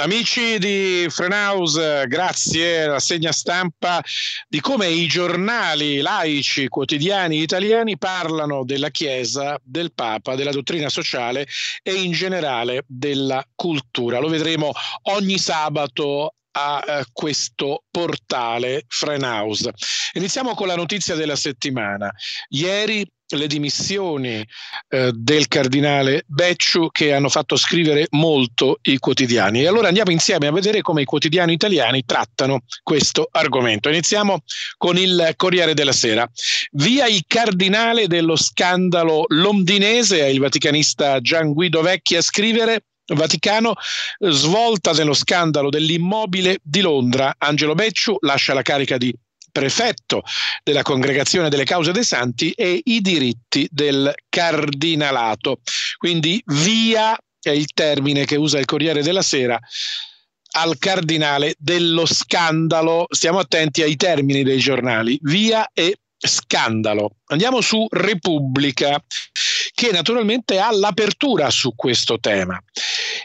Amici di Frenaus, grazie. La segna stampa di come i giornali laici quotidiani italiani parlano della Chiesa, del Papa, della dottrina sociale e in generale della cultura. Lo vedremo ogni sabato a eh, questo portale Frenaus. Iniziamo con la notizia della settimana. Ieri le dimissioni eh, del cardinale Becciu che hanno fatto scrivere molto i quotidiani. E allora andiamo insieme a vedere come i quotidiani italiani trattano questo argomento. Iniziamo con il Corriere della Sera. Via il cardinale dello scandalo londinese, è il vaticanista Gian Guido Vecchi a scrivere. Vaticano, svolta nello scandalo dell'immobile di Londra. Angelo Becciu lascia la carica di prefetto della Congregazione delle Cause dei Santi e i diritti del cardinalato. Quindi via è il termine che usa il Corriere della Sera al cardinale dello scandalo. Stiamo attenti ai termini dei giornali. Via e scandalo. Andiamo su Repubblica, che naturalmente ha l'apertura su questo tema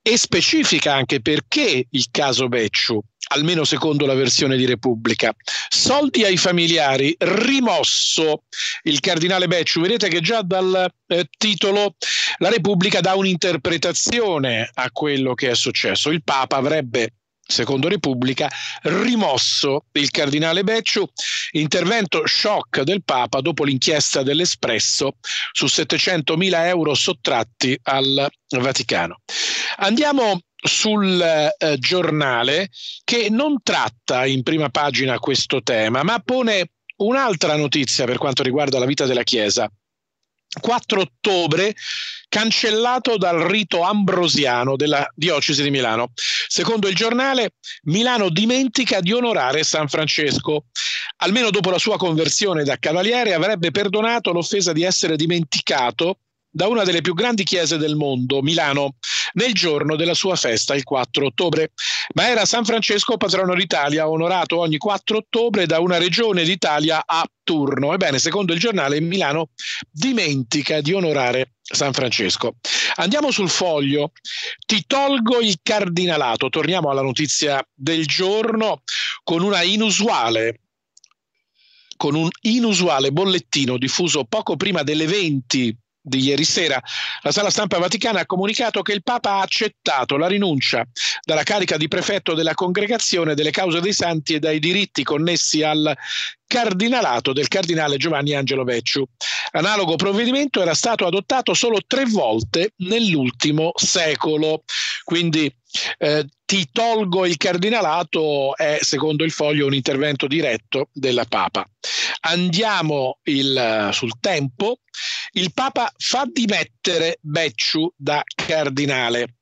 e specifica anche perché il caso Becciu almeno secondo la versione di Repubblica. Soldi ai familiari, rimosso il cardinale Becciu. Vedete che già dal eh, titolo la Repubblica dà un'interpretazione a quello che è successo. Il Papa avrebbe secondo Repubblica, rimosso il cardinale Becciu, intervento shock del Papa dopo l'inchiesta dell'Espresso su 700 mila euro sottratti al Vaticano. Andiamo sul eh, giornale che non tratta in prima pagina questo tema, ma pone un'altra notizia per quanto riguarda la vita della Chiesa. 4 ottobre cancellato dal rito ambrosiano della diocesi di Milano. Secondo il giornale, Milano dimentica di onorare San Francesco. Almeno dopo la sua conversione da cavaliere avrebbe perdonato l'offesa di essere dimenticato da una delle più grandi chiese del mondo, Milano, nel giorno della sua festa, il 4 ottobre. Ma era San Francesco patrono d'Italia, onorato ogni 4 ottobre da una regione d'Italia a turno. Ebbene, secondo il giornale, Milano dimentica di onorare San Francesco. Andiamo sul foglio. Ti tolgo il cardinalato. Torniamo alla notizia del giorno con una inusuale con un inusuale bollettino diffuso poco prima delle 20 di ieri sera, la sala stampa vaticana ha comunicato che il Papa ha accettato la rinuncia dalla carica di prefetto della congregazione delle cause dei santi e dai diritti connessi al cardinalato del cardinale Giovanni Angelo Vecciu. Analogo provvedimento era stato adottato solo tre volte nell'ultimo secolo. Quindi eh, ti tolgo il cardinalato è, secondo il foglio, un intervento diretto della Papa. Andiamo il, eh, sul tempo. Il Papa fa dimettere Becciu da cardinale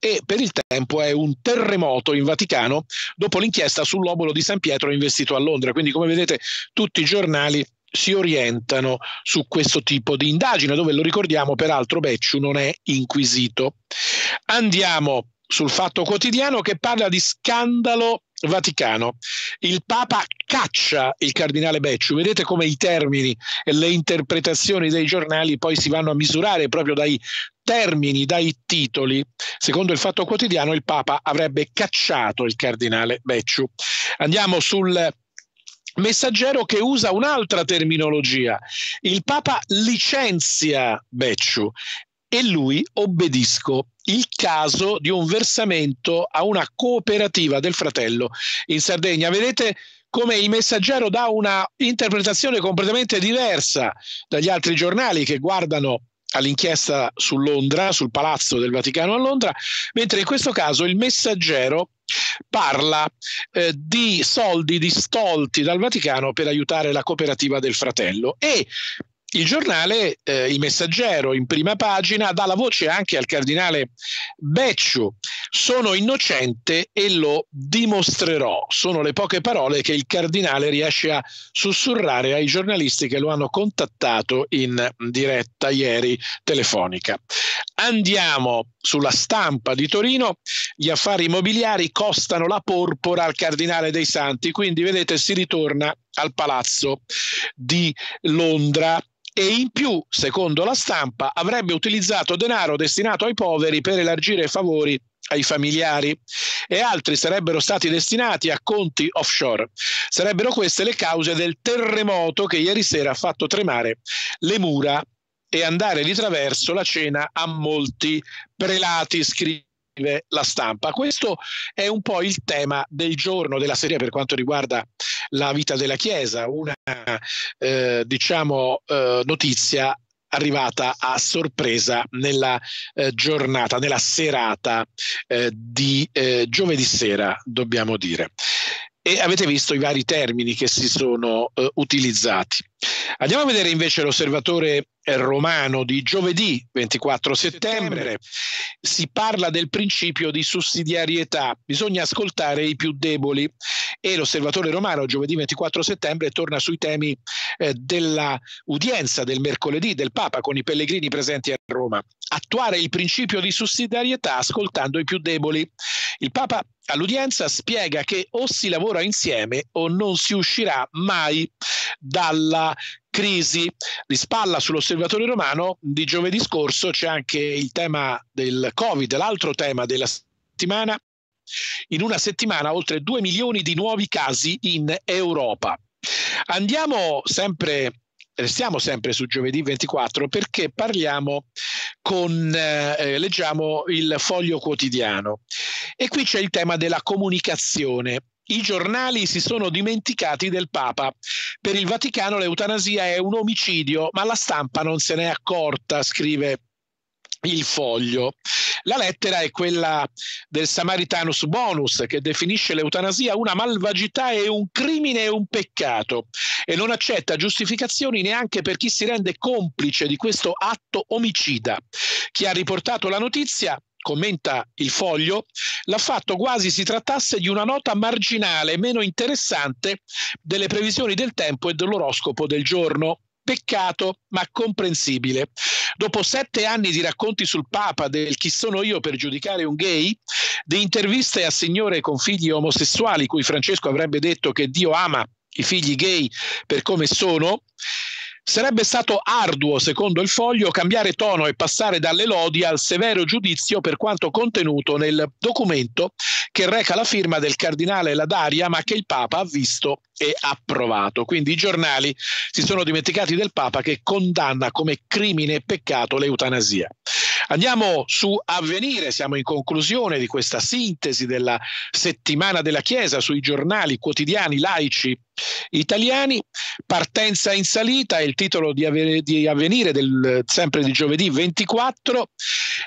e per il tempo è un terremoto in Vaticano dopo l'inchiesta sull'obolo di San Pietro investito a Londra. Quindi come vedete tutti i giornali si orientano su questo tipo di indagine, dove lo ricordiamo, peraltro Becciu non è inquisito. Andiamo sul Fatto Quotidiano che parla di scandalo Vaticano. Il Papa caccia il cardinale Becciu. Vedete come i termini e le interpretazioni dei giornali poi si vanno a misurare proprio dai termini, dai titoli. Secondo il Fatto Quotidiano il Papa avrebbe cacciato il cardinale Becciu. Andiamo sul messaggero che usa un'altra terminologia. Il Papa licenzia Becciu e lui obbedisco il caso di un versamento a una cooperativa del fratello in Sardegna. Vedete come il messaggero dà una interpretazione completamente diversa dagli altri giornali che guardano all'inchiesta su Londra, sul Palazzo del Vaticano a Londra, mentre in questo caso il messaggero parla eh, di soldi distolti dal Vaticano per aiutare la cooperativa del fratello e il giornale, eh, il messaggero in prima pagina, dà la voce anche al cardinale Becciu. Sono innocente e lo dimostrerò. Sono le poche parole che il cardinale riesce a sussurrare ai giornalisti che lo hanno contattato in diretta ieri telefonica. Andiamo sulla stampa di Torino, gli affari immobiliari costano la porpora al cardinale dei Santi, quindi vedete si ritorna al palazzo di Londra e in più, secondo la stampa, avrebbe utilizzato denaro destinato ai poveri per elargire favori ai familiari e altri sarebbero stati destinati a conti offshore. Sarebbero queste le cause del terremoto che ieri sera ha fatto tremare le mura e andare di traverso la cena a molti prelati scritti scrive la stampa. Questo è un po' il tema del giorno della serie per quanto riguarda la vita della Chiesa, una eh, diciamo, eh, notizia arrivata a sorpresa nella eh, giornata, nella serata eh, di eh, giovedì sera, dobbiamo dire e avete visto i vari termini che si sono eh, utilizzati. Andiamo a vedere invece l'osservatore eh, romano di giovedì 24 settembre. Si parla del principio di sussidiarietà, bisogna ascoltare i più deboli e l'osservatore romano giovedì 24 settembre torna sui temi eh, della del mercoledì del Papa con i pellegrini presenti a Roma. Attuare il principio di sussidiarietà ascoltando i più deboli. Il Papa all'udienza spiega che o si lavora insieme o non si uscirà mai dalla crisi. Di spalla sull'osservatorio romano di giovedì scorso c'è anche il tema del Covid, l'altro tema della settimana. In una settimana oltre 2 milioni di nuovi casi in Europa. Andiamo sempre restiamo sempre su giovedì 24 perché parliamo con, eh, leggiamo il foglio quotidiano e qui c'è il tema della comunicazione. I giornali si sono dimenticati del Papa. Per il Vaticano l'eutanasia è un omicidio, ma la stampa non se n'è accorta, scrive il foglio. La lettera è quella del Samaritanus Bonus che definisce l'eutanasia una malvagità e un crimine e un peccato e non accetta giustificazioni neanche per chi si rende complice di questo atto omicida. Chi ha riportato la notizia commenta il foglio, l'ha fatto quasi si trattasse di una nota marginale, meno interessante delle previsioni del tempo e dell'oroscopo del giorno. Peccato, ma comprensibile. Dopo sette anni di racconti sul Papa del chi sono io per giudicare un gay, di interviste a signore con figli omosessuali, cui Francesco avrebbe detto che Dio ama i figli gay per come sono, Sarebbe stato arduo, secondo il foglio, cambiare tono e passare dalle lodi al severo giudizio per quanto contenuto nel documento che reca la firma del cardinale Ladaria, ma che il Papa ha visto e approvato. Quindi i giornali si sono dimenticati del Papa che condanna come crimine e peccato l'eutanasia. Andiamo su Avvenire, siamo in conclusione di questa sintesi della settimana della Chiesa sui giornali quotidiani laici italiani. Partenza in salita il titolo di, di Avvenire del, sempre di giovedì 24.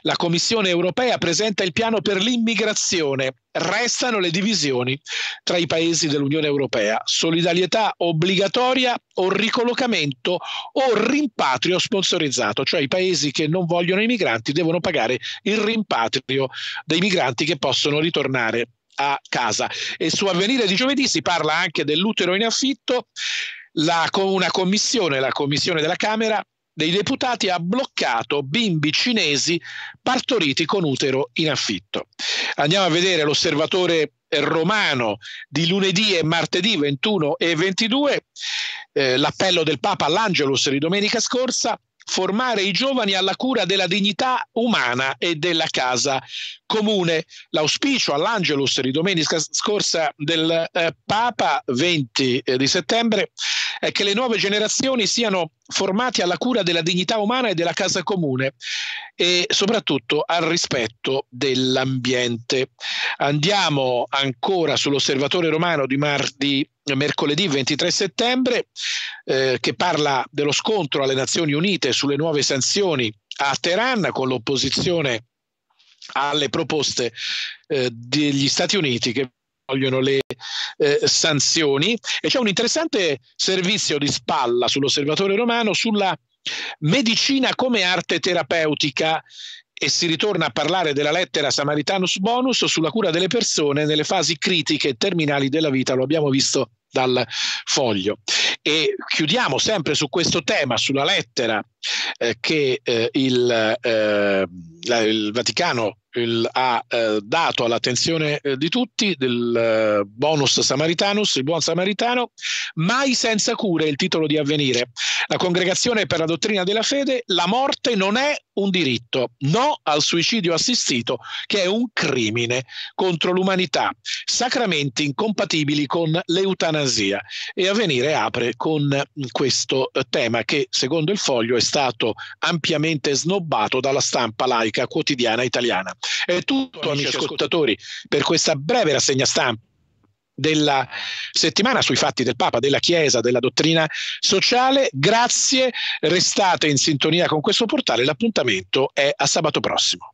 La Commissione europea presenta il piano per l'immigrazione restano le divisioni tra i paesi dell'Unione Europea. Solidarietà obbligatoria o ricollocamento o rimpatrio sponsorizzato, cioè i paesi che non vogliono i migranti devono pagare il rimpatrio dei migranti che possono ritornare a casa. E su Avvenire di giovedì si parla anche dell'utero in affitto. La, una commissione, la commissione della Camera dei deputati ha bloccato bimbi cinesi partoriti con utero in affitto. Andiamo a vedere l'osservatore romano di lunedì e martedì 21 e 22, eh, l'appello del Papa all'Angelus di domenica scorsa, formare i giovani alla cura della dignità umana e della casa comune. L'auspicio all'Angelus di domenica scorsa del eh, Papa 20 eh, di settembre è che le nuove generazioni siano formate alla cura della dignità umana e della casa comune e soprattutto al rispetto dell'ambiente. Andiamo ancora sull'osservatore romano di martedì mercoledì 23 settembre eh, che parla dello scontro alle Nazioni Unite sulle nuove sanzioni a Teheran con l'opposizione alle proposte eh, degli Stati Uniti che vogliono le eh, sanzioni e c'è un interessante servizio di spalla sull'osservatore romano sulla medicina come arte terapeutica e si ritorna a parlare della lettera Samaritanus Bonus sulla cura delle persone nelle fasi critiche e terminali della vita, lo abbiamo visto dal foglio. E chiudiamo sempre su questo tema, sulla lettera eh, che eh, il, eh, la, il Vaticano il, ha eh, dato all'attenzione eh, di tutti del eh, bonus samaritanus, il buon samaritano, mai senza cure il titolo di avvenire. La congregazione per la dottrina della fede, la morte non è un diritto, no al suicidio assistito che è un crimine contro l'umanità, sacramenti incompatibili con l'eutanasia. E Avvenire apre con mm, questo eh, tema che secondo il foglio è stato ampiamente snobbato dalla stampa laica quotidiana italiana. È tutto amici ascoltatori per questa breve rassegna stampa della settimana sui fatti del Papa, della Chiesa, della dottrina sociale. Grazie, restate in sintonia con questo portale. L'appuntamento è a sabato prossimo.